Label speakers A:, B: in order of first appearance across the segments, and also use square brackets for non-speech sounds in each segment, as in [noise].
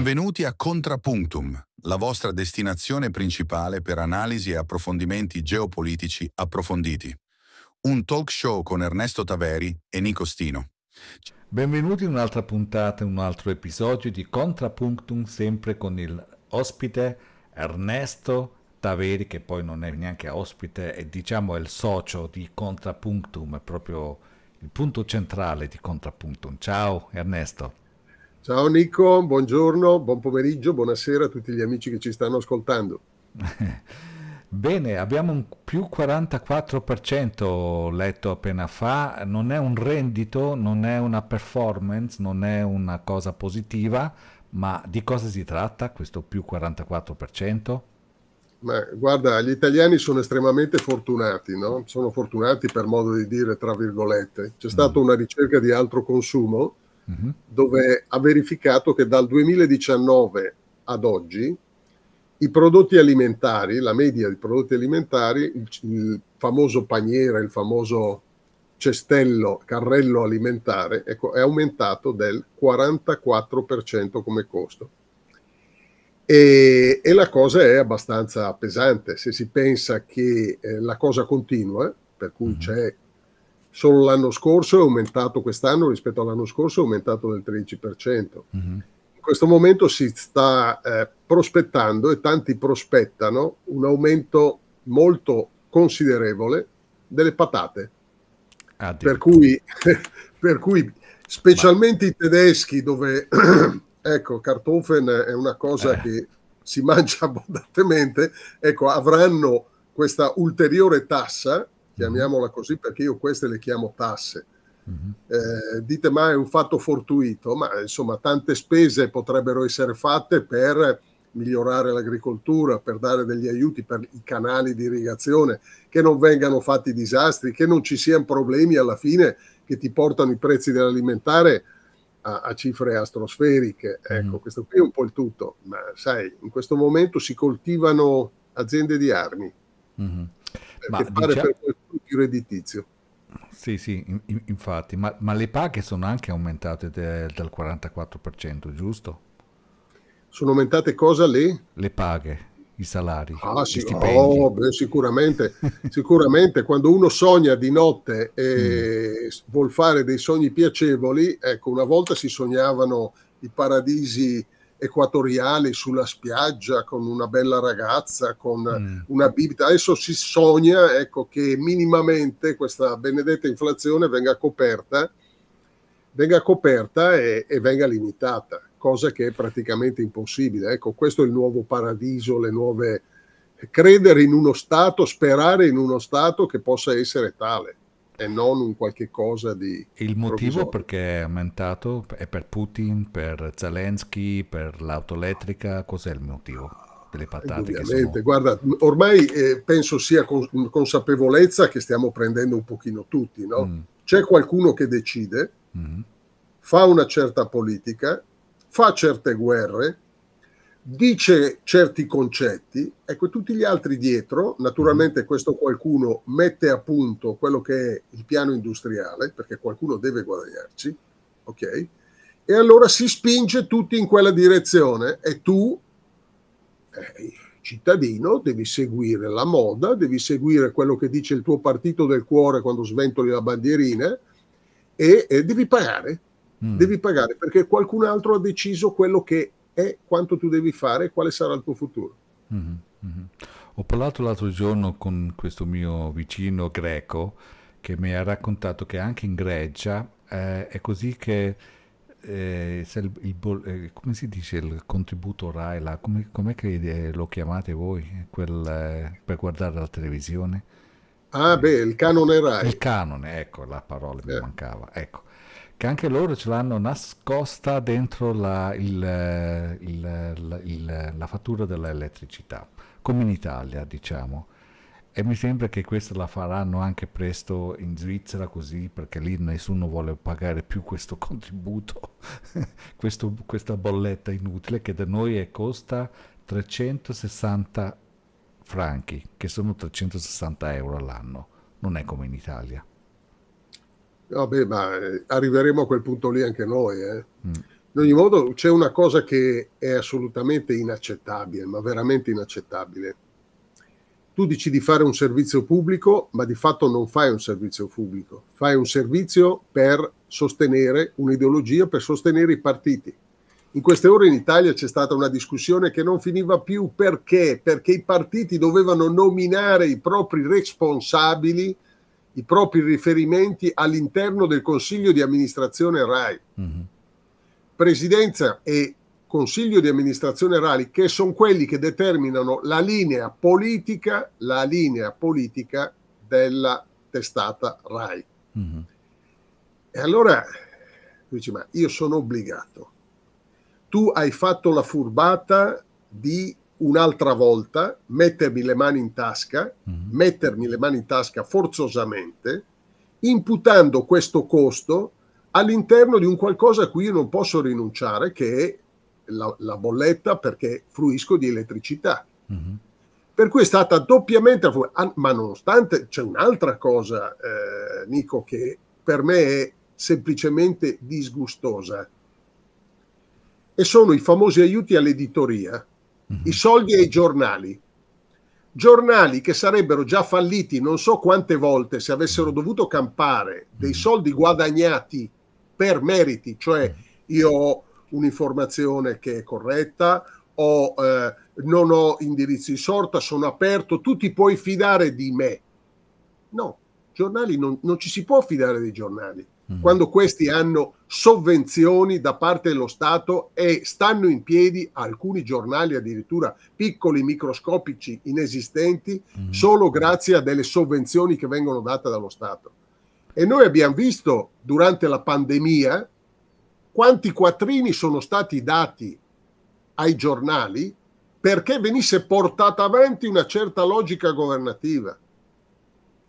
A: Benvenuti a Contrapuntum, la vostra destinazione principale per analisi e approfondimenti geopolitici approfonditi. Un talk show con Ernesto Taveri e Nico Stino. Benvenuti in un'altra puntata, in un altro episodio di Contrapuntum, sempre con il ospite Ernesto Taveri, che poi non è neanche ospite, è diciamo il socio di Contrapuntum,
B: è proprio il punto centrale di Contrapuntum. Ciao Ernesto. Ciao Nico, buongiorno, buon pomeriggio, buonasera a tutti gli amici che ci stanno ascoltando.
A: [laughs] Bene, abbiamo un più 44% letto appena fa, non è un rendito, non è una performance, non è una cosa positiva, ma di cosa si tratta questo più 44%?
B: Ma guarda, gli italiani sono estremamente fortunati, no? Sono fortunati per modo di dire, tra virgolette. C'è mm. stata una ricerca di altro consumo Mhm. dove ha verificato che dal 2019 ad oggi i prodotti alimentari, la media di prodotti alimentari, il, il famoso paniere, il famoso cestello, carrello alimentare, ecco, è aumentato del 44% come costo. E, e, la cosa è abbastanza pesante se si pensa che eh, la cosa continua, per cui mhm. c'è solo l'anno scorso è aumentato, quest'anno rispetto all'anno scorso è aumentato del 13%. Mm-hmm. In questo momento si sta eh, prospettando e tanti prospettano un aumento molto considerevole delle patate. Ah, per, cui, [laughs] per cui, specialmente Ma... i tedeschi dove, [clears throat] ecco, Kartoffeln è una cosa eh. che si mangia [laughs] abbondantemente, ecco, avranno questa ulteriore tassa chiamiamola così perché io queste le chiamo tasse. Mhm. Eh, dite ma è un fatto fortuito, ma insomma tante spese potrebbero essere fatte per migliorare l'agricoltura, per dare degli aiuti per i canali di irrigazione, che non vengano fatti disastri, che non ci siano problemi alla fine che ti portano i prezzi dell'alimentare a, a cifre astrosferiche. Mhm. Ecco, mm. questo qui è un po' il tutto, ma sai, in questo momento si coltivano aziende di armi. Mm-hmm eh, ma pare dice... per qualcuno più redditizio.
A: Sì, sì, in, infatti, ma, ma, le paghe sono anche aumentate del, del
B: 44%, giusto? Sono aumentate cosa lì? Le paghe, i salari. Ah, sì, oh, beh, sicuramente, [laughs] sicuramente quando uno sogna di notte e mm. vuol fare dei sogni piacevoli, ecco, una volta si sognavano i paradisi equatoriali sulla spiaggia con una bella ragazza, con mm. una bibita. Adesso si sogna ecco, che minimamente questa benedetta inflazione venga coperta, venga coperta e, e, venga limitata, cosa che è praticamente impossibile. Ecco, questo è il nuovo paradiso, le nuove credere in uno Stato, sperare in uno Stato che possa essere tale e non un qualche cosa di...
A: Il motivo perché è aumentato è per Putin, per Zelensky, per l'auto elettrica, cos'è il motivo?
B: Delle patate eh, Ovviamente, sono... guarda, ormai eh, penso sia con, consapevolezza che stiamo prendendo un pochino tutti, no? Mm. C'è qualcuno che decide, mm. fa una certa politica, fa certe guerre, dice certi concetti, ecco tutti gli altri dietro, naturalmente mm-hmm. questo qualcuno mette a punto quello che è il piano industriale, perché qualcuno deve guadagnarci, ok? E allora si spinge tutti in quella direzione e tu, eh, cittadino, devi seguire la moda, devi seguire quello che dice il tuo partito del cuore quando sventoli la bandierina e, e devi pagare, mm. devi pagare perché qualcun altro ha deciso quello che è quanto tu devi fare e quale sarà il tuo futuro.
A: Mm-hmm, Ho parlato l'altro giorno con questo mio vicino greco che mi ha raccontato che anche in Grecia eh, è così che eh, il, il, eh, come si dice il contributo RAI, là, come, com'è che eh, lo chiamate voi quel, eh, per guardare la televisione?
B: Ah beh, il canone RAI. Il
A: canone, ecco la parola mi eh. mancava. Ecco che anche loro ce l'hanno nascosta dentro la, il, eh, il, il, la fattura dell'elettricità, come in Italia diciamo. E mi sembra che questa la faranno anche presto in Svizzera così, perché lì nessuno vuole pagare più questo [laughs] contributo, questo, questa bolletta inutile che da noi costa 360 franchi, che sono 360 euro all'anno, non è come in Italia.
B: Vabbè, ma eh, arriveremo a quel punto lì anche noi. Eh. Mm. In ogni modo, c'è una cosa che è assolutamente inaccettabile, ma veramente inaccettabile. Tu dici di fare un servizio pubblico, ma di fatto non fai un servizio pubblico, fai un servizio per sostenere un'ideologia, per sostenere i partiti. In queste ore in Italia c'è stata una discussione che non finiva più perché? Perché i partiti dovevano nominare i propri responsabili i propri riferimenti all'interno del Consiglio di amministrazione RAI. Mm-hmm. Presidenza e Consiglio di amministrazione RAI, che sono quelli che determinano la linea politica, la linea politica della testata RAI. Mm-hmm. E allora dice, ma io sono obbligato. Tu hai fatto la furbata di un'altra volta, mettermi le mani in tasca, mm. mettermi le mani in tasca forzosamente, imputando questo costo all'interno di un qualcosa a cui io non posso rinunciare, che è la, la bolletta perché fruisco di elettricità. Mm. Per cui è stata doppiamente, ma nonostante c'è un'altra cosa, eh, Nico, che per me è semplicemente disgustosa, e sono i famosi aiuti all'editoria i soldi ai giornali. Giornali che sarebbero già falliti non so quante volte se avessero dovuto campare dei mm. soldi guadagnati per meriti, cioè io ho un'informazione che è corretta, ho, eh, non ho indirizzi di sorta, sono aperto, tu ti puoi fidare di me. No, giornali non, non ci si può fidare dei giornali Mm. quando questi hanno sovvenzioni da parte dello Stato e stanno in piedi alcuni giornali addirittura piccoli, microscopici, inesistenti, mm. solo grazie a delle sovvenzioni che vengono date dallo Stato. E noi abbiamo visto durante la pandemia quanti quattrini sono stati dati ai giornali perché venisse portata avanti una certa logica governativa.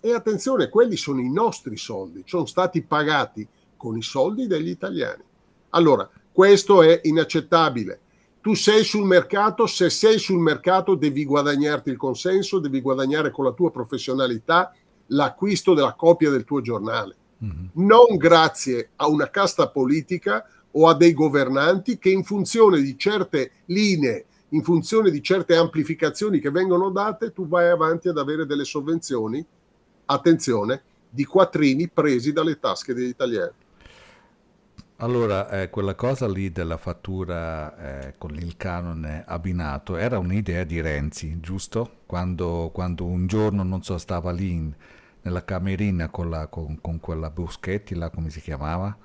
B: E attenzione, quelli sono i nostri soldi, sono stati pagati con i soldi degli italiani. Allora, questo è inaccettabile. Tu sei sul mercato, se sei sul mercato devi guadagnarti il consenso, devi guadagnare con la tua professionalità l'acquisto della copia del tuo giornale. Mm-hmm. Non grazie a una casta politica o a dei governanti che in funzione di certe linee, in funzione di certe amplificazioni che vengono date, tu vai avanti ad avere delle sovvenzioni attenzione, di quattrini presi dalle tasche degli italiani.
A: Allora, eh, quella cosa lì della fattura eh, con il canone abbinato era un'idea di Renzi, giusto? Quando, quando un giorno, non so, stava lì in, nella camerina con, la, con,
B: con, quella Buschetti, là come si chiamava?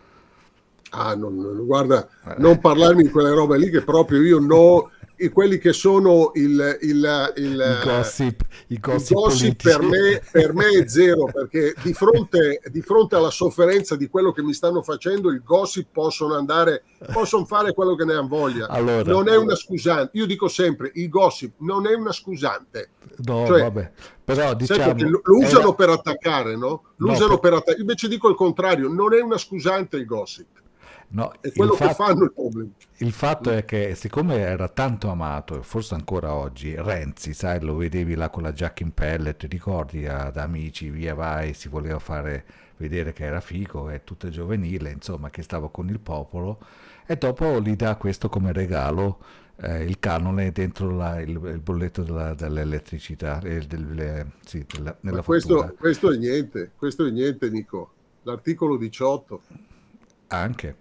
B: Ah, non, non guarda, eh. non parlarmi di quelle robe lì che proprio io no, i, quelli che sono il, il, il, I gossip, i gossip, gossip per, me, per, me, è [laughs] zero perché di fronte, di fronte, alla sofferenza di quello che mi stanno facendo il gossip possono andare possono fare quello che ne hanno voglia allora, non è una scusante io dico sempre il gossip non è una scusante no cioè, vabbè però diciamo lo, lo usano era... per attaccare no? lo no, usano per attaccare invece dico il contrario non è una scusante il gossip
A: No, è quello fatto, fanno il problema. Il fatto è che siccome era tanto amato, forse ancora oggi, Renzi, sai, lo vedevi là con la giacca in pelle, ti ricordi ad amici, via vai, si voleva fare vedere che era figo, è tutto giovanile, insomma, che stava con il popolo e dopo gli dà questo come regalo eh, il canone dentro la, il, il, bolletto dell'elettricità eh, del, sì, della, nella questo,
B: questo, è niente, questo è niente Nico, l'articolo 18 anche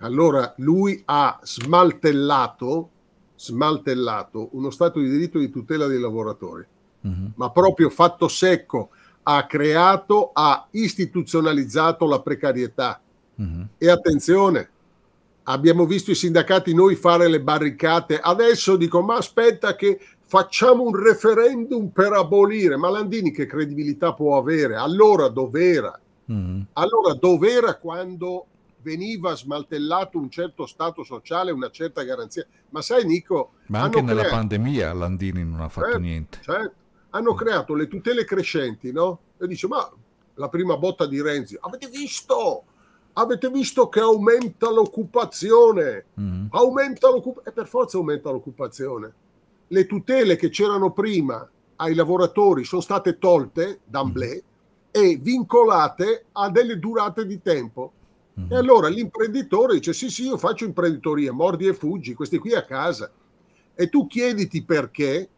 B: allora lui ha smaltellato, smaltellato uno Stato di diritto di tutela dei lavoratori, mm-hmm. ma proprio fatto secco ha creato, ha istituzionalizzato la precarietà. Mm-hmm. E attenzione, abbiamo visto i sindacati noi fare le barricate, adesso dico ma aspetta che facciamo un referendum per abolire. Ma Landini che credibilità può avere? Allora dov'era? Mm-hmm. Allora dov'era quando veniva smaltellato un certo stato sociale, una certa garanzia. Ma sai Nico... Ma anche nella creato...
A: pandemia Landini non ha fatto certo, niente.
B: Certo. Hanno mm. creato le tutele crescenti, no? E dice, ma la prima botta di Renzi, avete visto? Avete visto che aumenta l'occupazione? Mm. Aumenta l'occupazione. E per forza aumenta l'occupazione. Le tutele che c'erano prima ai lavoratori sono state tolte d'amblè mm. e vincolate a delle durate di tempo e mhm. allora l'imprenditore dice sì sì io faccio imprenditoria, mordi e fuggi, questi qui a casa. E tu chiediti perché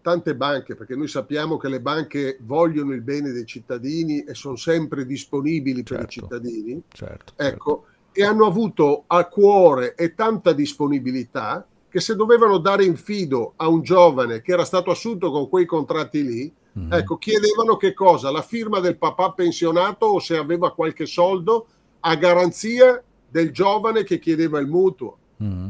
B: tante banche, perché noi sappiamo che le banche vogliono il bene dei cittadini e sono sempre disponibili certo, per i certo, cittadini, certo, ecco, certo. e hanno avuto a cuore e tanta disponibilità che se dovevano dare in fido a un giovane che era stato assunto con quei contratti lì, Mm. Ecco, chiedevano che cosa? La firma del papà pensionato o se aveva qualche soldo a garanzia del giovane che chiedeva il mutuo. Mm.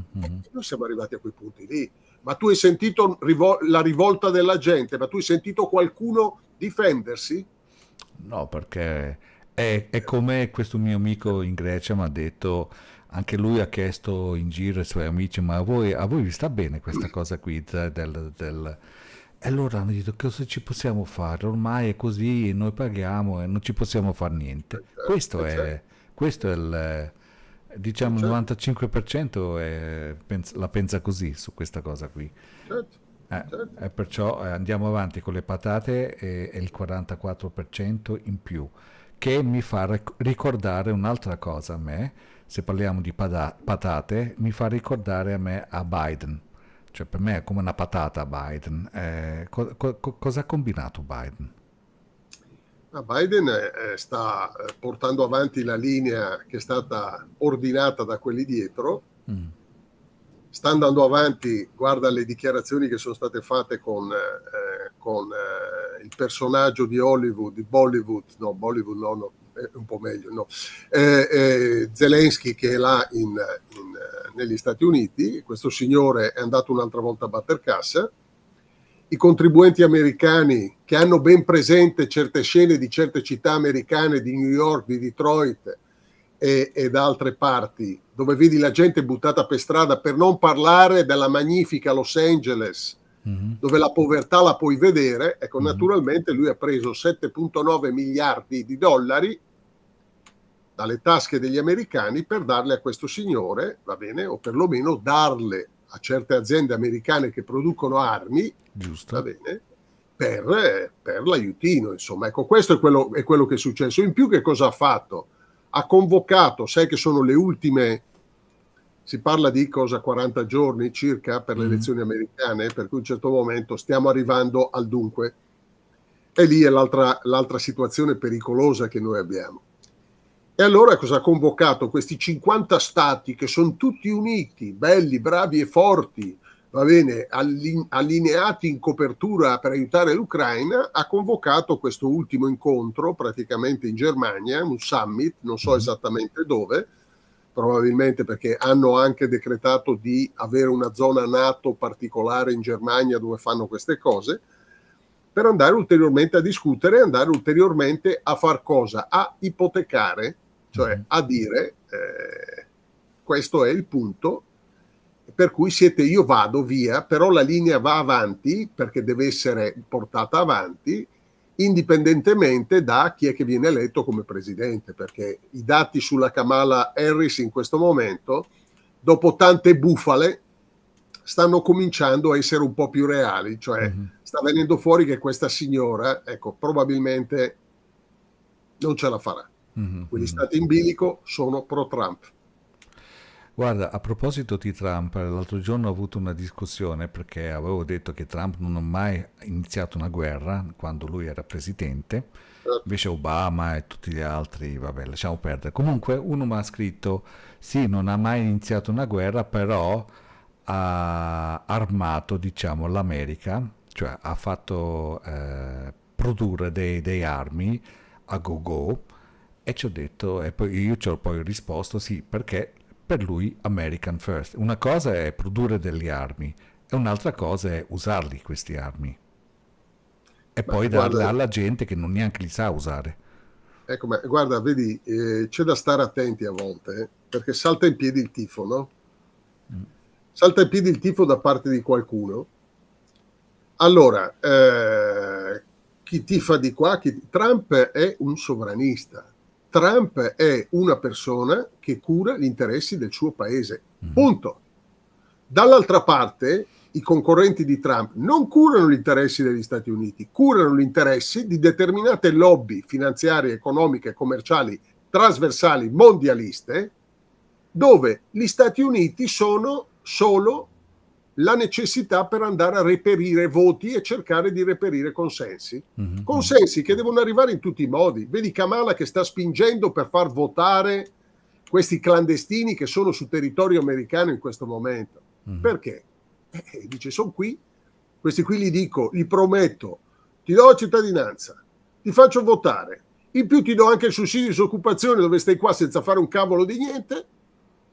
B: Noi siamo arrivati a quei punti lì. Ma tu hai sentito rivol- la rivolta della gente? Ma tu hai sentito qualcuno difendersi?
A: No, perché è, è come questo mio amico in Grecia mi ha detto anche lui ha chiesto in giro ai suoi amici, ma a voi, a voi vi sta bene questa cosa qui del, del, e allora hanno detto cosa ci possiamo fare? Ormai è così, noi paghiamo e non ci possiamo fare niente. Questo è, certo. questo è il diciamo il certo. 95% è, la pensa così su questa cosa qui. Certo. Eh, certo. Eh, perciò andiamo avanti con le patate e, e, il 44% in più, che mi fa ricordare un'altra cosa a me, se parliamo di patate, mi fa ricordare a me a Biden cioè per me è come una patata Biden. Eh, co- co- cosa ha combinato Biden?
B: Biden eh, eh sta eh, portando avanti la linea che è stata ordinata da quelli dietro, mm. sta andando avanti, guarda le dichiarazioni che sono state fatte con, eh, eh con eh, il personaggio di Hollywood, di Bollywood, no, Bollywood no, no, eh, un po' meglio, no? Eh, eh, Zelensky che è là in, in, negli Stati Uniti, questo signore è andato un'altra volta a batter cassa, i contribuenti americani che hanno ben presente certe scene di certe città americane, di New York, di Detroit e, e da altre parti, dove vedi la gente buttata per strada, per non parlare della magnifica Los Angeles, mm-hmm. dove la povertà la puoi vedere, ecco, mm-hmm. naturalmente lui ha preso 7,9 miliardi di dollari dalle tasche degli americani per darle a questo signore, va bene, o perlomeno darle a certe aziende americane che producono armi, Giusto. va bene, per, per l'aiutino. Insomma, ecco, questo è quello, è quello, che è successo. In più che cosa ha fatto? Ha convocato, sai che sono le ultime, si parla di cosa, 40 giorni circa per le mm. elezioni americane, per cui a un certo momento stiamo arrivando al dunque. E lì è l'altra, l'altra situazione pericolosa che noi abbiamo e allora cosa ha convocato questi 50 stati che sono tutti uniti, belli, bravi e forti, va bene, allineati in copertura per aiutare l'Ucraina, ha convocato questo ultimo incontro praticamente in Germania, un summit, non so mm-hmm. esattamente dove, probabilmente perché hanno anche decretato di avere una zona NATO particolare in Germania dove fanno queste cose per andare ulteriormente a discutere e andare ulteriormente a far cosa? A ipotecare, cioè mm-hmm. a dire eh, questo è il punto per cui siete io vado via, però la linea va avanti perché deve essere portata avanti indipendentemente da chi è che viene eletto come presidente, perché i dati sulla Kamala Harris in questo momento, dopo tante bufale, stanno cominciando a essere un po' più reali, cioè mm-hmm sta venendo fuori che questa signora, ecco, probabilmente non ce la farà. Mm-hmm. Quindi mhm. stati in bilico sono pro-Trump.
A: Guarda, a proposito di Trump, l'altro giorno ho avuto una discussione perché avevo detto che Trump non ha mai iniziato una guerra quando lui era presidente, certo. invece Obama e tutti gli altri, vabbè, lasciamo perdere. Comunque uno mi ha scritto, sì, non ha mai iniziato una guerra, però ha armato, diciamo, l'America cioè ha fatto eh, produrre dei, dei, armi a go-go e ci ho detto, e poi io ci ho poi risposto sì, perché per lui American First. Una cosa è produrre delle armi e un'altra cosa è usarli questi armi e Ma poi guarda, darle alla gente che non neanche li sa
B: usare. Ecco, ma guarda, vedi, eh, c'è da stare attenti a volte, eh, perché salta in piedi il tifo, no? Mm. Salta in piedi il tifo da parte di qualcuno allora, eh, chi fa di qua, chi... Trump è un sovranista. Trump è una persona che cura gli interessi del suo paese. Mm. Punto. Dall'altra parte, i concorrenti di Trump non curano gli interessi degli Stati Uniti, curano gli interessi di determinate lobby finanziarie, economiche, commerciali, trasversali, mondialiste, dove gli Stati Uniti sono solo la necessità per andare a reperire voti e cercare di reperire consensi. Mm-hmm. Consensi mhm. che devono arrivare in tutti i modi. Vedi Kamala che sta spingendo per far votare questi clandestini che sono sul territorio americano in questo momento. Mm-hmm. Perché? Eh, dice, sono qui, questi qui gli dico, gli prometto, ti do la cittadinanza, ti faccio votare, in più ti do anche il sussidio di disoccupazione dove stai qua senza fare un cavolo di niente,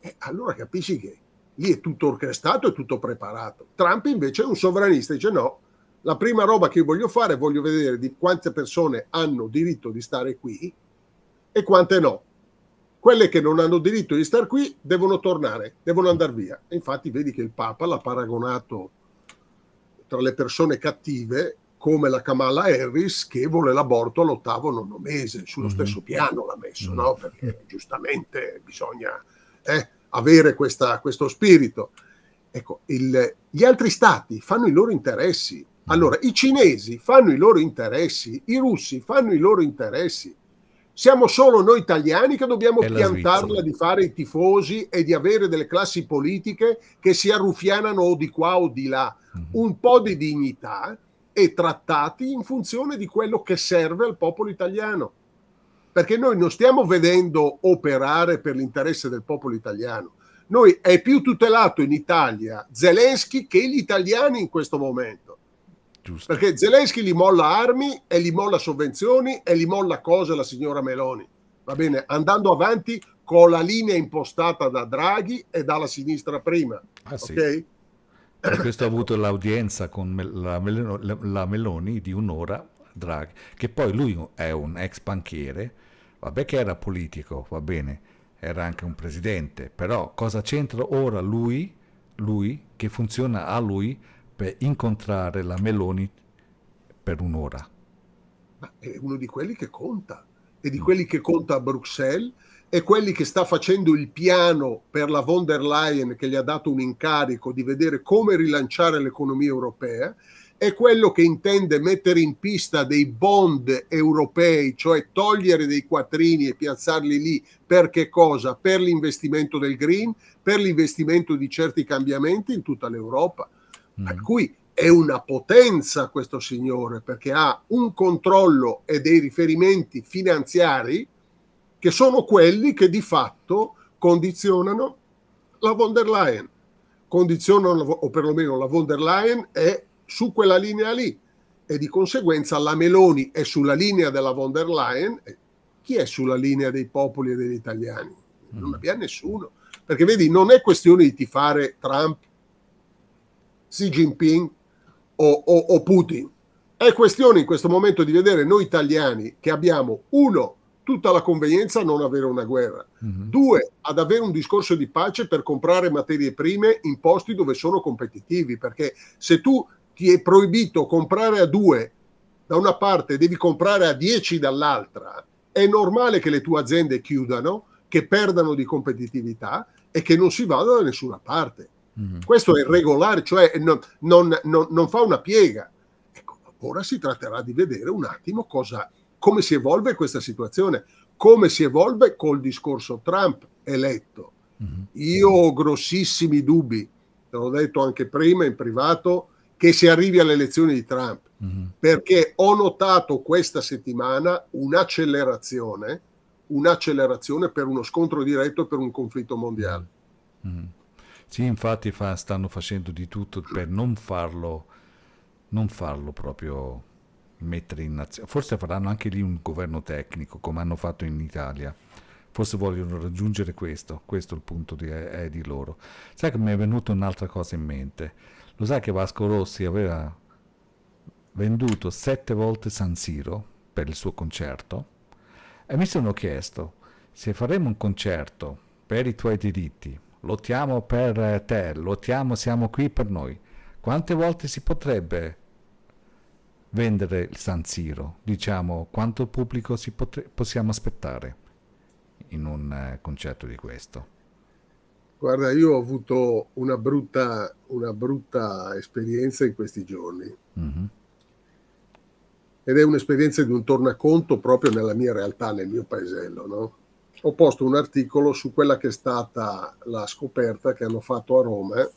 B: eh, allora capisci che lì è tutto orchestrato, è tutto preparato. Trump invece è un sovranista, dice no, la prima roba che voglio fare, voglio vedere di quante persone hanno diritto di stare qui e quante no. Quelle che non hanno diritto di stare qui devono tornare, devono andare via. E infatti vedi che il Papa l'ha paragonato tra le persone cattive come la Kamala Harris che vuole l'aborto all'ottavo nono mese, sullo mm-hmm. stesso piano l'ha messo, mm-hmm. no? Perché giustamente bisogna... Eh, avere questa, questo spirito. Ecco, il, gli altri stati fanno i loro interessi. Mm. Allora, i cinesi fanno i loro interessi, i russi fanno i loro interessi. Siamo solo noi italiani che dobbiamo e piantarla di fare i tifosi e di avere delle classi politiche che si arrufianano o di qua o di là. Mm-hmm. Un po' di dignità e trattati in funzione di quello che serve al popolo italiano perché noi non stiamo vedendo operare per l'interesse del popolo italiano. Noi è più tutelato in Italia Zelensky che gli italiani in questo momento. Giusto. Perché Zelensky li molla armi e li molla sovvenzioni e li molla cose la signora Meloni. Va bene, andando avanti con la linea impostata da Draghi e dalla sinistra prima. Ah, sì. okay?
A: Per questo ha avuto l'audienza con la Meloni di un'ora, Draghi, che poi lui è un ex banchiere Vabbè che era politico, va bene, era anche un presidente, però cosa c'entra ora lui, lui, che funziona a lui, per incontrare la Meloni per un'ora?
B: Ma è uno di quelli che conta, è di mm. quelli che conta a Bruxelles, è quelli che sta facendo il piano per la von der Leyen che gli ha dato un incarico di vedere come rilanciare l'economia europea, è quello che intende mettere in pista dei bond europei, cioè togliere dei quattrini e piazzarli lì per che cosa? Per l'investimento del green, per l'investimento di certi cambiamenti in tutta l'Europa. Mm. Per cui è una potenza questo signore perché ha un controllo e dei riferimenti finanziari che sono quelli che di fatto condizionano la von der Leyen condizionano, o perlomeno la von der Leyen è su quella linea lì e di conseguenza la Meloni è sulla linea della von der Leyen, chi è sulla linea dei popoli e degli italiani? Non mm. abbiamo nessuno, perché vedi non è questione di tifare Trump, Xi Jinping o, o, o Putin, è questione in questo momento di vedere noi italiani che abbiamo uno tutta la convenienza a non avere una guerra. Mm-hmm. Due, ad avere un discorso di pace per comprare materie prime in posti dove sono competitivi, perché se tu ti è proibito comprare a due da una parte, devi comprare a dieci dall'altra, è normale che le tue aziende chiudano, che perdano di competitività e che non si vada da nessuna parte. Mm. Questo è regolare, cioè non, non, non, non, fa una piega. Ecco, ora si tratterà di vedere un attimo cosa, come si evolve questa situazione, come si evolve col discorso Trump eletto. Mm. Io ho grossissimi dubbi, te l'ho detto anche prima in privato, che si arrivi alle elezioni di Trump, mm-hmm. perché ho notato questa settimana un'accelerazione, un'accelerazione per uno scontro diretto e per un conflitto mondiale.
A: Mm-hmm. Sì, infatti fa, stanno facendo di tutto per non farlo, non farlo proprio mettere in azione. Forse faranno anche lì un governo tecnico, come hanno fatto in Italia. Forse vogliono raggiungere questo, questo è il punto di, è di loro. Sai che mi è venuta un'altra cosa in mente lo sai che Vasco Rossi aveva venduto sette volte San Siro per il suo concerto? E mi sono chiesto, se faremo un concerto per i tuoi diritti, lottiamo per te, lottiamo, siamo qui per noi, quante volte si potrebbe vendere il San Siro? Diciamo, quanto pubblico potre- possiamo aspettare in un eh, concerto di questo?
B: Guarda, io ho avuto una brutta, una brutta esperienza in questi giorni. Mm-hmm. Ed è un'esperienza di un tornaconto proprio nella mia realtà, nel mio paesello. No? Ho posto un articolo su quella che è stata la scoperta che hanno fatto a Roma,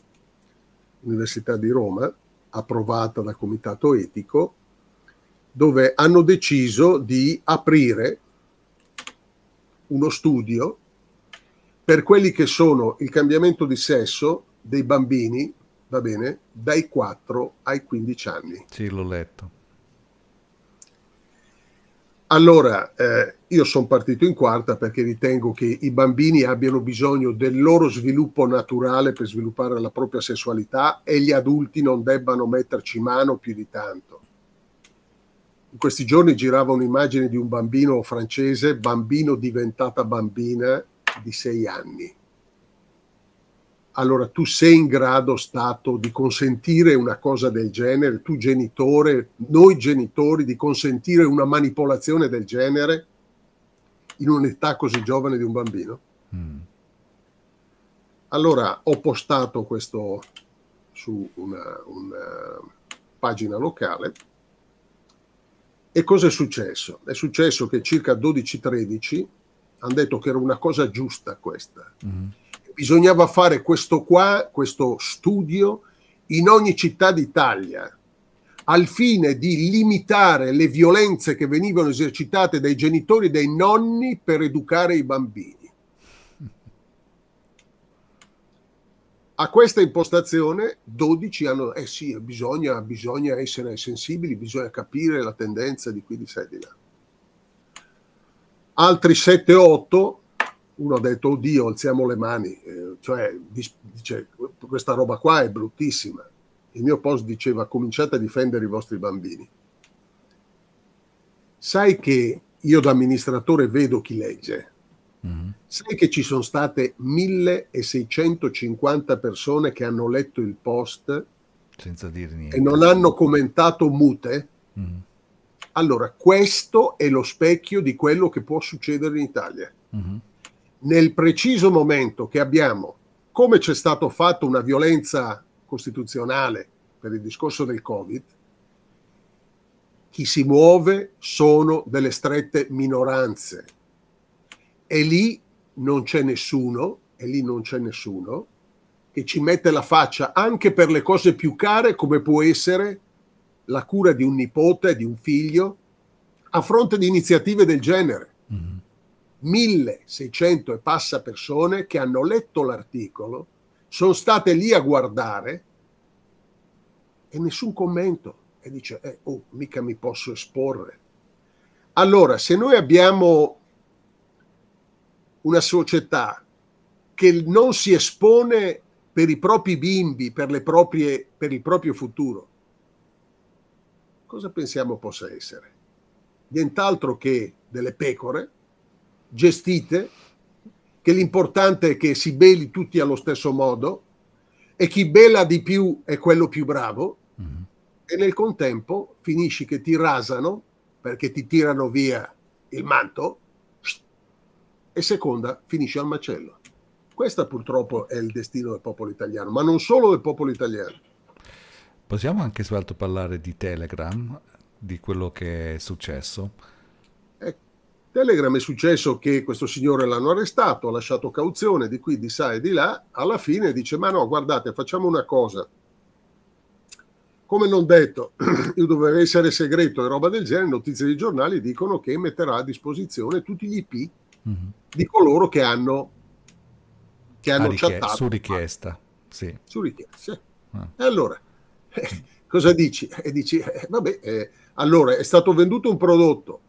B: Università di Roma, approvata dal Comitato Etico, dove hanno deciso di aprire uno studio per quelli che sono il cambiamento di sesso dei bambini, va bene, dai 4 ai 15 anni. Sì, l'ho letto. Allora, eh, io sono partito in quarta perché ritengo che i bambini abbiano bisogno del loro sviluppo naturale per sviluppare la propria sessualità e gli adulti non debbano metterci mano più di tanto. In questi giorni girava un'immagine di un bambino francese, bambino diventata bambina, di sei anni, allora tu sei in grado stato di consentire una cosa del genere, tu genitore, noi genitori, di consentire una manipolazione del genere in un'età così giovane di un bambino? Mm. Allora ho postato questo su una, una pagina locale e cosa è successo? È successo che circa 12-13 hanno detto che era una cosa giusta questa. Mm. Bisognava fare questo qua, questo studio, in ogni città d'Italia, al fine di limitare le violenze che venivano esercitate dai genitori e dai nonni per educare i bambini. A questa impostazione 12 hanno, eh sì, bisogna, bisogna essere sensibili, bisogna capire la tendenza di qui, di sé e di là altri 7-8 uno ha detto oddio alziamo le mani eh, cioè dice questa roba qua è bruttissima il mio post diceva cominciate a difendere i vostri bambini sai che io da amministratore vedo chi legge mm-hmm. sai che ci sono state 1650 persone che hanno letto il post senza dire niente e non hanno commentato mute mm-hmm. Allora, questo è lo specchio di quello che può succedere in Italia. Mm-hmm. Nel preciso momento che abbiamo, come c'è stato fatto una violenza costituzionale per il discorso del Covid, chi si muove sono delle strette minoranze. E lì non c'è nessuno, e lì non c'è nessuno, che ci mette la faccia anche per le cose più care come può essere la cura di un nipote, di un figlio, a fronte di iniziative del genere. Mm-hmm. 1600 e passa persone che hanno letto l'articolo, sono state lì a guardare e nessun commento. E dice, eh, oh, mica mi posso esporre. Allora, se noi abbiamo una società che non si espone per i propri bimbi, per, proprie, per il proprio futuro, cosa pensiamo possa essere? Nient'altro che delle pecore gestite, che l'importante è che si beli tutti allo stesso modo e chi bela di più è quello più bravo mm-hmm. e nel contempo finisci che ti rasano perché ti tirano via il manto e seconda finisci al macello. Questo purtroppo è il destino del popolo italiano, ma non solo del popolo italiano.
A: Possiamo anche svelto parlare di Telegram, di quello che è successo?
B: Eh, Telegram è successo che questo signore l'hanno arrestato, ha lasciato cauzione di qui, di sa e di là, alla fine dice ma no, guardate, facciamo una cosa. Come non detto, [clears throat] io dovevo essere segreto e roba del genere, notizie dei giornali dicono che metterà a disposizione tutti gli IP mm-hmm. di coloro che hanno, che hanno ah, chattato. Su
A: richiesta, sì.
B: Su richiesta, sì. Ah. E allora, [laughs] cosa dici? E dici, eh, vabbè, eh, allora è stato venduto un prodotto,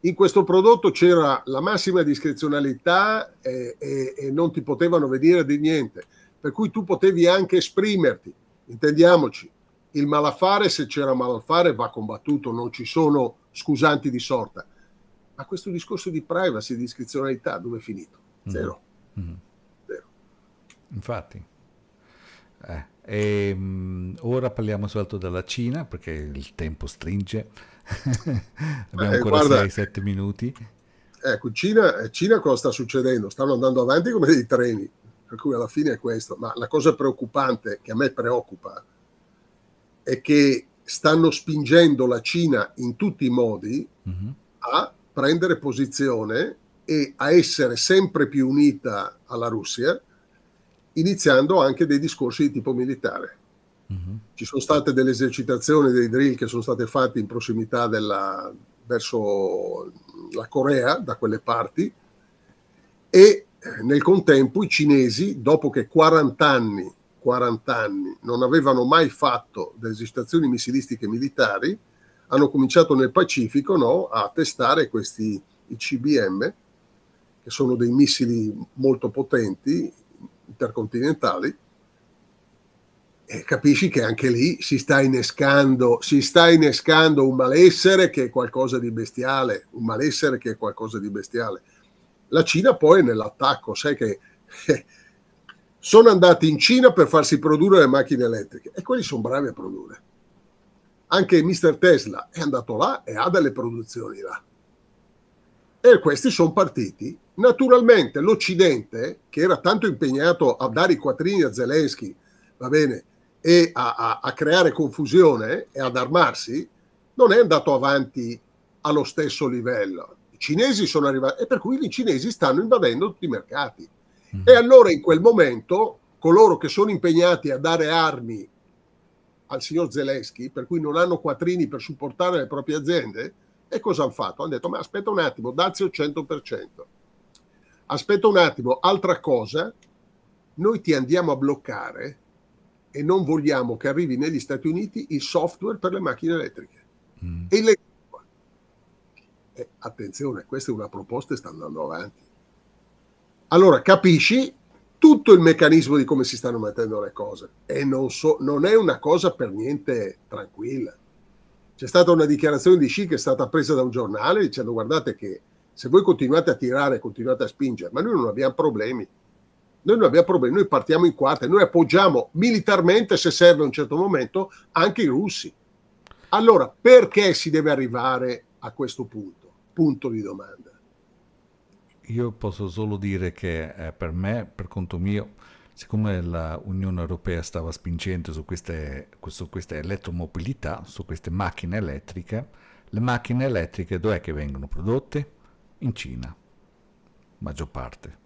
B: in questo prodotto c'era la massima discrezionalità e, eh, e, e, non ti potevano venire di niente, per cui tu potevi anche esprimerti, intendiamoci, il malaffare se c'era malaffare va combattuto, non ci sono scusanti di sorta. Ma questo discorso di privacy e di discrezionalità dove è finito? Mm. Zero. Mm-hmm. Zero.
A: Infatti. Eh, e, um, ora parliamo soltanto della Cina perché il tempo stringe, [laughs] abbiamo eh, ancora 6-7 minuti.
B: Ecco, Cina, Cina cosa sta succedendo? Stanno andando avanti come dei treni, per cui alla fine è questo, ma la cosa preoccupante che a me preoccupa è che stanno spingendo la Cina in tutti i modi mm-hmm. a prendere posizione e a essere sempre più unita alla Russia iniziando anche dei discorsi di tipo militare. Mm-hmm. Ci sono state delle esercitazioni, dei drill che sono state fatti in prossimità della, verso la Corea, da quelle parti, e eh, nel contempo i cinesi, dopo che 40 anni, 40 anni non avevano mai fatto delle esercitazioni missilistiche militari, hanno cominciato nel Pacifico no, a testare questi ICBM, che sono dei missili molto potenti, intercontinentali, e capisci che anche lì si sta, si sta innescando, un malessere che è qualcosa di bestiale, un malessere che è qualcosa di bestiale. La Cina poi è nell'attacco, sai che eh, sono andati in Cina per farsi produrre le macchine elettriche e quelli sono bravi a produrre. Anche Mr. Tesla è andato là e ha delle produzioni là. E questi sono partiti. Naturalmente l'Occidente, che era tanto impegnato a dare i quattrini a Zelensky, va bene, e a, a, a creare confusione e ad armarsi, non è andato avanti allo stesso livello. I cinesi sono arrivati, e per cui i cinesi stanno invadendo tutti i mercati. Mm-hmm. E allora in quel momento coloro che sono impegnati a dare armi al signor Zelensky, per cui non hanno quattrini per supportare le proprie aziende, e cosa hanno fatto? Hanno detto, ma aspetta un attimo, dazio 100%. Aspetta un attimo, altra cosa, noi ti andiamo a bloccare e non vogliamo che arrivi negli Stati Uniti il software per le macchine elettriche. Mm. E le... Eh, attenzione, questa è una proposta e sta andando avanti. Allora capisci tutto il meccanismo di come si stanno mettendo le cose e non, so, non è una cosa per niente tranquilla. C'è stata una dichiarazione di Sci che è stata presa da un giornale dicendo guardate che se voi continuate a tirare, continuate a spingere, ma noi non abbiamo problemi. Noi non abbiamo problemi, noi partiamo in quarta, noi appoggiamo militarmente, se serve a un certo momento, anche i russi. Allora, perché si deve arrivare a questo punto? Punto di domanda.
A: Io posso solo dire che eh, per me, per conto mio, siccome l'Unione Europea stava spingendo su queste, su queste elettromobilità, su queste macchine elettriche, le macchine elettriche dov'è che vengono prodotte? In
B: Cina, maggior parte.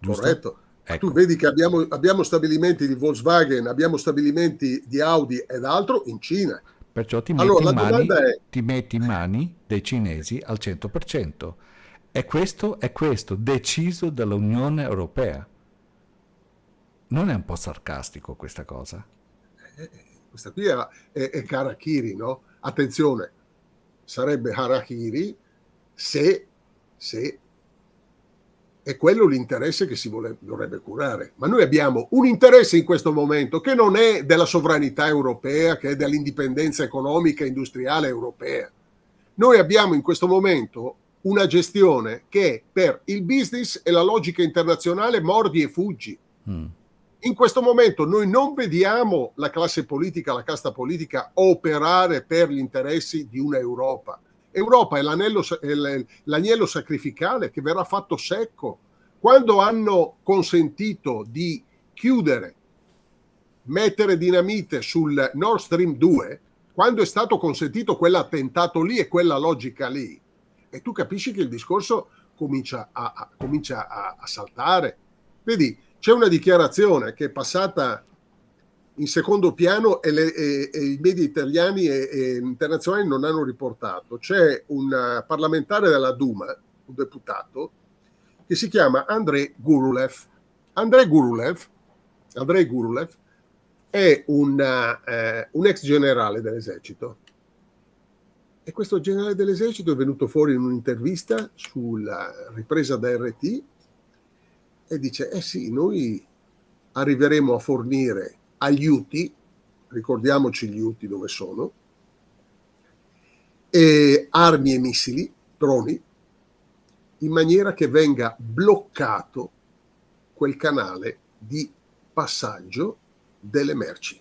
B: Giusto? Corretto. Ecco. Tu vedi che abbiamo, abbiamo, stabilimenti di Volkswagen, abbiamo stabilimenti di Audi ed altro in Cina. Perciò
A: ti metti, allora, in, mani, è... ti metti in mani dei cinesi al 100%. E questo è questo, deciso dall'Unione Europea.
B: Non è un po' sarcastico questa cosa? Eh, eh questa qui è, è, è Karakiri, no? Attenzione, sarebbe Harakiri se, se è quello l'interesse che si vole, dovrebbe curare. Ma noi abbiamo un interesse in questo momento che non è della sovranità europea, che è dell'indipendenza economica e industriale europea. Noi abbiamo in questo momento una gestione che per il business e la logica internazionale mordi e fuggi. Mm in questo momento noi non vediamo la classe politica, la casta politica operare per gli interessi di un'Europa. Europa è, è l'agnello sacrificale che verrà fatto secco. Quando hanno consentito di chiudere, mettere dinamite sul Nord Stream 2, quando è stato consentito quell'attentato lì e quella logica lì, e tu capisci che il discorso comincia a, a, comincia a, a saltare. Vedi, c'è una dichiarazione che è passata in secondo piano e, le, e, e i media italiani e, e, internazionali non hanno riportato. C'è un parlamentare della Duma, un deputato, che si chiama Andrei Gurulev. Andrei Gurulev, Andrei Gurulev è una, eh, un ex generale dell'esercito. E questo generale dell'esercito è venuto fuori in un'intervista sulla ripresa da RT e dice, eh sì, noi arriveremo a fornire aiuti, ricordiamoci gli UTI dove sono, e armi e missili, droni, in maniera che venga bloccato quel canale di passaggio delle merci.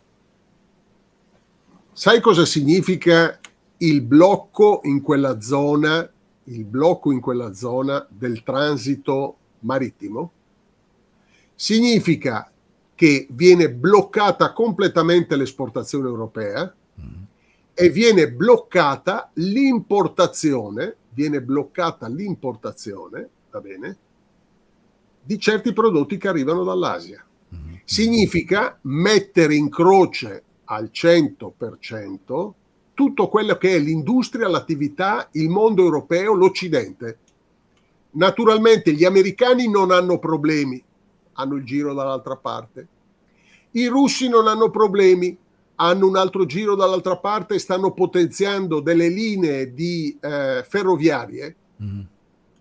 B: Sai cosa significa il blocco in quella zona, il blocco in quella zona del transito marittimo? Significa che viene bloccata completamente l'esportazione europea mm. e viene bloccata l'importazione, viene bloccata l'importazione, va bene, di certi prodotti che arrivano dall'Asia. Mm. Significa mettere in croce al 100% tutto quello che è l'industria, l'attività, il mondo europeo, l'Occidente. Naturalmente gli americani non hanno problemi, hanno il giro dall'altra parte. I russi non hanno problemi, hanno un altro giro dall'altra parte e stanno potenziando delle linee di eh, ferroviarie mm.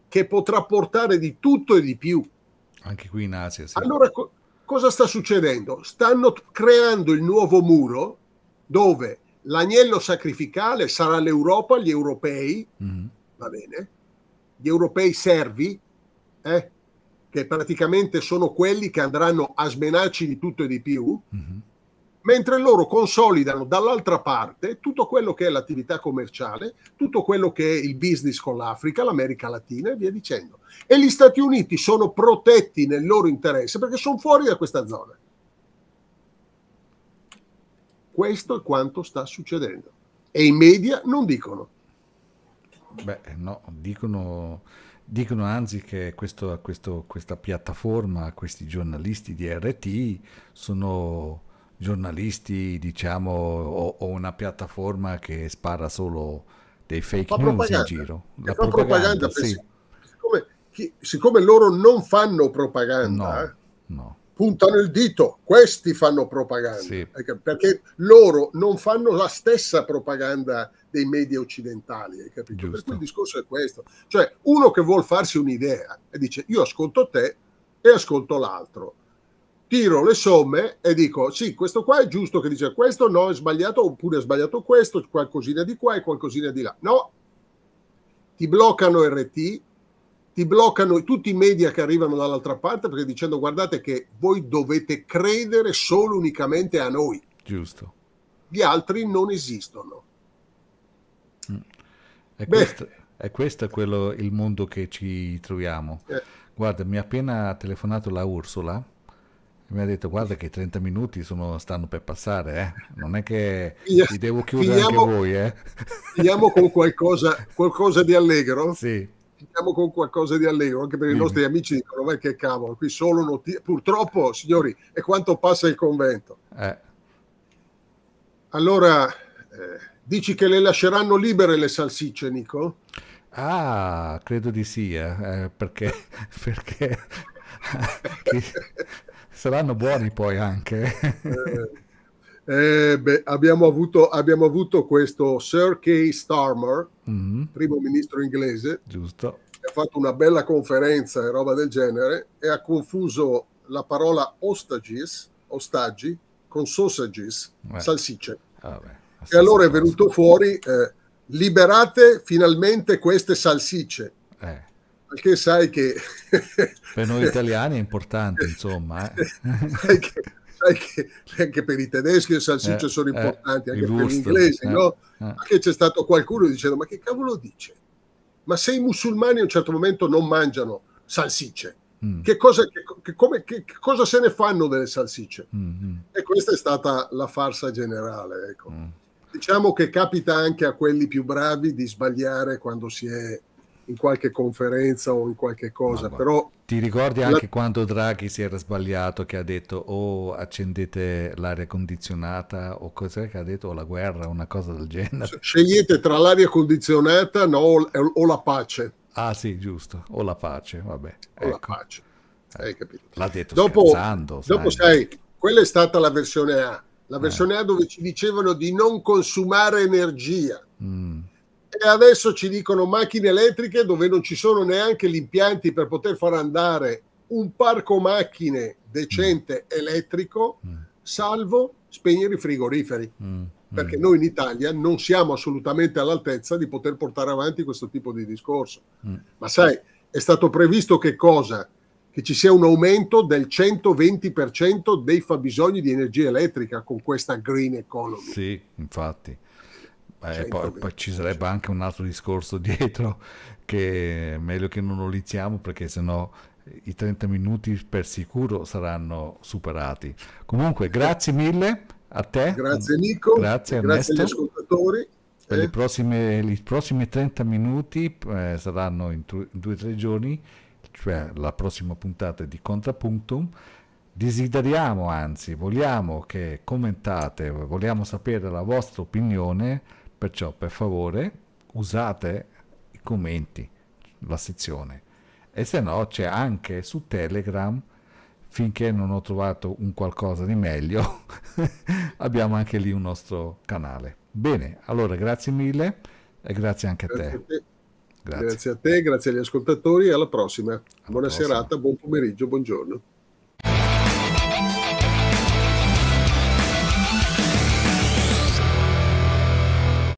B: che potrà portare di tutto e di più.
A: Anche qui in Asia.
B: Sì. Allora co cosa sta succedendo? Stanno creando il nuovo muro dove l'agnello sacrificale sarà l'Europa, gli europei, mm. va bene, gli europei servi, eh? che praticamente sono quelli che andranno a smenarci di tutto e di più, mm-hmm. mentre loro consolidano dall'altra parte tutto quello che è l'attività commerciale, tutto quello che è il business con l'Africa, l'America Latina e via dicendo. E gli Stati Uniti sono protetti nel loro interesse perché sono fuori da questa zona. Questo è quanto sta succedendo. E i media non dicono. Beh, no, dicono, dicono
A: anzi che questo, questo, questa piattaforma, questi giornalisti di RT sono giornalisti, diciamo, o, o una piattaforma che
B: spara solo dei fake news in giro. La propaganda, propaganda sì. siccome, siccome, loro non fanno propaganda, no, no puntano il dito, questi fanno propaganda, sì. Ecco, perché loro non fanno la stessa propaganda dei media occidentali, hai capito? Giusto. Per cui il discorso è questo, cioè uno che vuole farsi un'idea e dice io ascolto te e ascolto l'altro, tiro le somme e dico sì, questo qua è giusto che dice questo, no, è sbagliato oppure è sbagliato questo, qualcosina di qua e qualcosina di là, no, ti bloccano RT, ti bloccano tutti i media che arrivano dall'altra parte perché dicendo guardate che voi dovete credere solo unicamente a noi. Giusto. Gli altri non esistono.
A: Mm. E, questo, e questo quello, il mondo che ci troviamo. Eh. Guarda, mi ha appena telefonato la Ursula mi ha detto guarda che 30 minuti sono, stanno per passare, eh? non è che yeah. vi devo chiudere finiamo, anche voi.
B: Eh? Finiamo con qualcosa, qualcosa di allegro. Sì partiamo con qualcosa di allegro, anche perché i nostri amici dicono, ma che cavolo, qui solo notizie. Purtroppo, signori, è quanto passa il convento. Eh. Allora, eh, dici che le lasceranno libere le salsicce, Nico?
A: Ah, credo di sì, eh, eh perché, [laughs] perché [laughs] [laughs] saranno buoni poi
B: anche. Eh, eh, beh, abbiamo, avuto, abbiamo, avuto, questo Sir Kay Starmer, mm-hmm. primo ministro inglese, Giusto. che ha fatto una bella conferenza e roba del genere e ha confuso la parola hostages, ostaggi con sausages, Beh. salsicce. Ah, e allora è venuto fuori eh, liberate finalmente queste salsicce. Eh. Perché sai che... per noi [laughs]
A: italiani è importante, insomma. Eh. sai che
B: sai che anche per i tedeschi le salsicce eh, sono eh, importanti, eh, anche per gli inglesi, eh, no? Eh. Anche c'è stato qualcuno dicendo, ma che cavolo dice? Ma se i musulmani a un certo momento non mangiano salsicce, mm. che, cosa, che, che, come, che, cosa, se ne fanno delle salsicce? Mm-hmm. E questa è stata la farsa generale, ecco. Mm. Diciamo che capita anche a quelli più bravi di sbagliare quando si è in qualche conferenza o in qualche cosa, no, però... Ti ricordi anche la...
A: quando Draghi si era sbagliato che ha detto o oh, accendete l'aria condizionata o cos'è che ha detto o la guerra, una cosa del genere?
B: Scegliete tra l'aria condizionata no, o, la pace.
A: Ah sì, giusto, o la pace, vabbè. O ecco. la pace, hai eh, capito. L'ha detto dopo, scherzando. Dopo sai.
B: sai, quella è stata la versione A, la versione eh. A dove ci dicevano di non consumare energia. Mm e adesso ci dicono macchine elettriche dove non ci sono neanche gli impianti per poter far andare un parco macchine decente mm. elettrico, mm. salvo spegnere i frigoriferi. Mm, mm. perché mm. noi in Italia non siamo assolutamente all'altezza di poter portare avanti questo tipo di discorso. Mm. Ma sai, è stato previsto che cosa? Che ci sia un aumento del 120% dei fabbisogni di energia elettrica con questa green economy.
A: Sì, infatti. Beh, cioè, poi, poi, ci cioè, sarebbe cioè. anche un altro discorso [laughs] dietro che è meglio che non lo iniziamo perché sennò i 30 minuti per sicuro saranno superati. Comunque grazie [laughs] mille a te. Grazie Nico. Grazie, grazie agli
B: ascoltatori.
A: Per eh. i, prossimi, prossimi, 30 minuti eh, saranno in due o tre giorni, cioè la prossima puntata di Contrapuntum desideriamo, anzi vogliamo che commentate, vogliamo sapere la vostra opinione Perciò per favore usate i commenti, la sezione. E se no c'è anche su Telegram, finché non ho trovato un qualcosa di meglio, [laughs] abbiamo anche lì un nostro canale. Bene, allora grazie mille e grazie anche grazie a te. A
B: te. Grazie. grazie a te, grazie agli ascoltatori e alla prossima. Alla Buona prossima. serata, buon pomeriggio, buongiorno.